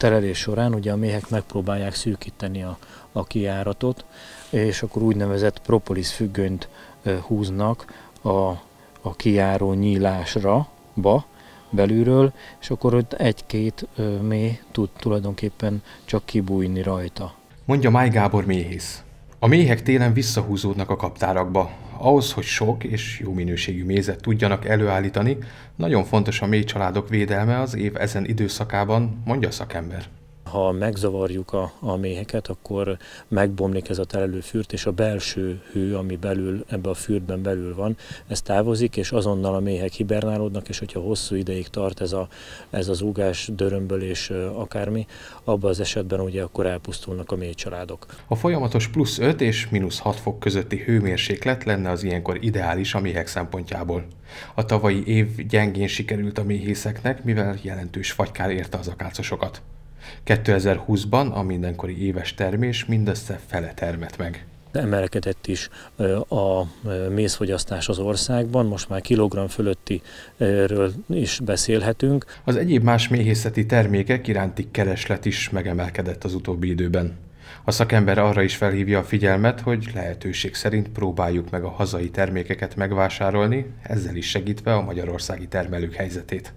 terelés során ugye a méhek megpróbálják szűkíteni a, a kiáratot, és akkor úgynevezett propolis függönyt húznak a, a kiáró nyílásra, ba, belülről, és akkor ott egy-két méh tud tulajdonképpen csak kibújni rajta. Mondja Máj Gábor méhész. A méhek télen visszahúzódnak a kaptárakba, ahhoz, hogy sok és jó minőségű mézet tudjanak előállítani, nagyon fontos a mély családok védelme az év ezen időszakában, mondja a szakember ha megzavarjuk a, a méheket, akkor megbomlik ez a telelő fürt, és a belső hő, ami belül ebbe a fürdben belül van, ez távozik, és azonnal a méhek hibernálódnak, és hogyha hosszú ideig tart ez, a, ez az úgás, dörömbölés, akármi, abban az esetben ugye akkor elpusztulnak a mély családok. A folyamatos plusz 5 és mínusz 6 fok közötti hőmérséklet lenne az ilyenkor ideális a méhek szempontjából. A tavalyi év gyengén sikerült a méhészeknek, mivel jelentős fagykár érte az akácosokat. 2020-ban a mindenkori éves termés mindössze fele termet meg emelkedett is a mézfogyasztás az országban, most már kilogramm fölöttiről is beszélhetünk. Az egyéb más méhészeti termékek iránti kereslet is megemelkedett az utóbbi időben. A szakember arra is felhívja a figyelmet, hogy lehetőség szerint próbáljuk meg a hazai termékeket megvásárolni, ezzel is segítve a magyarországi termelők helyzetét.